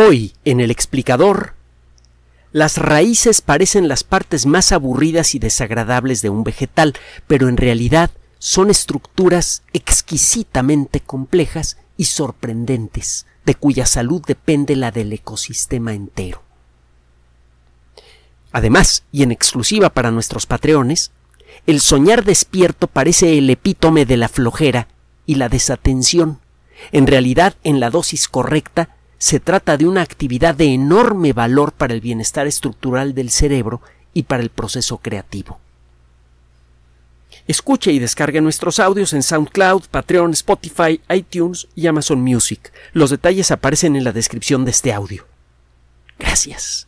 Hoy, en el explicador, las raíces parecen las partes más aburridas y desagradables de un vegetal, pero en realidad son estructuras exquisitamente complejas y sorprendentes, de cuya salud depende la del ecosistema entero. Además, y en exclusiva para nuestros patreones, el soñar despierto parece el epítome de la flojera y la desatención. En realidad, en la dosis correcta, se trata de una actividad de enorme valor para el bienestar estructural del cerebro y para el proceso creativo. Escuche y descargue nuestros audios en SoundCloud, Patreon, Spotify, iTunes y Amazon Music. Los detalles aparecen en la descripción de este audio. Gracias.